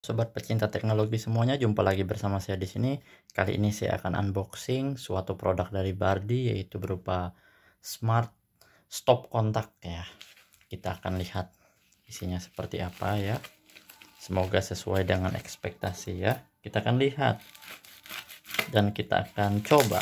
Sobat pecinta teknologi semuanya, jumpa lagi bersama saya di sini. Kali ini saya akan unboxing suatu produk dari Bardi yaitu berupa smart stop kontak ya. Kita akan lihat isinya seperti apa ya. Semoga sesuai dengan ekspektasi ya. Kita akan lihat dan kita akan coba.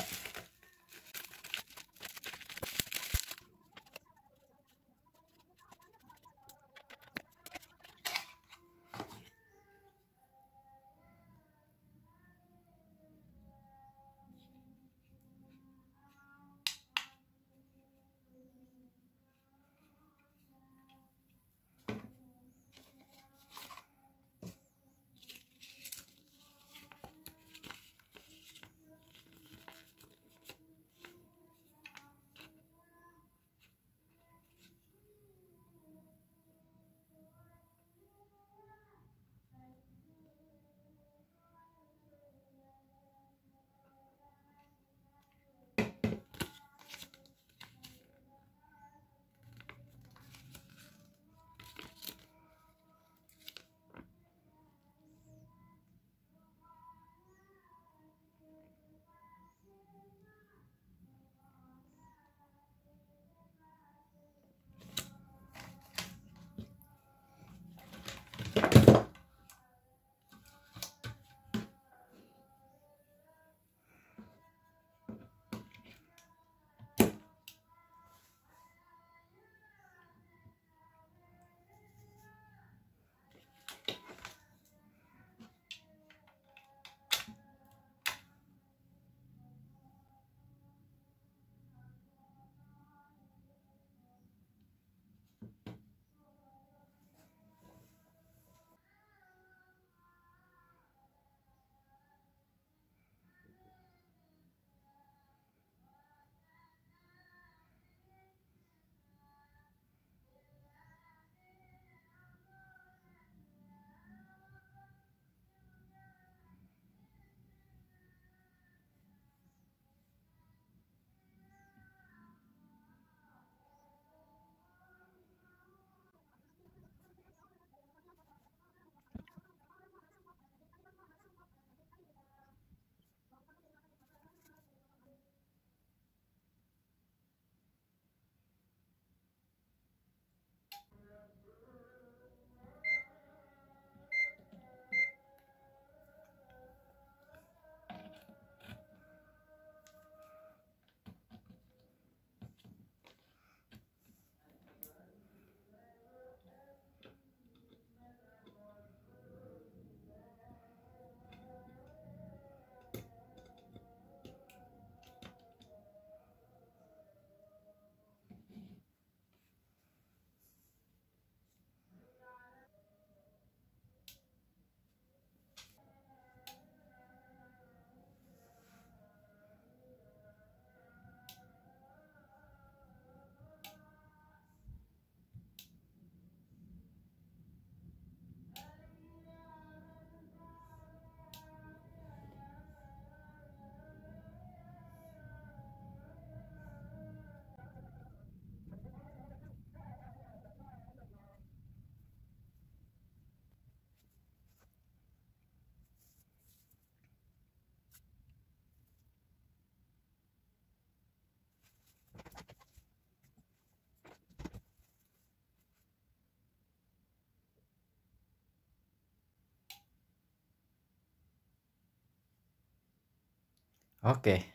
Oke,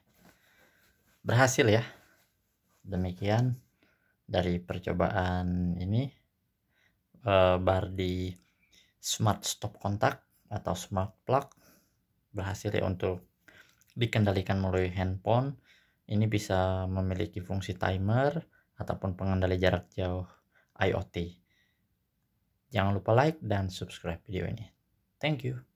berhasil ya. Demikian dari percobaan ini eh, bar di smart stop kontak atau smart plug berhasil ya untuk dikendalikan melalui handphone. Ini bisa memiliki fungsi timer ataupun pengendali jarak jauh IoT. Jangan lupa like dan subscribe video ini. Thank you.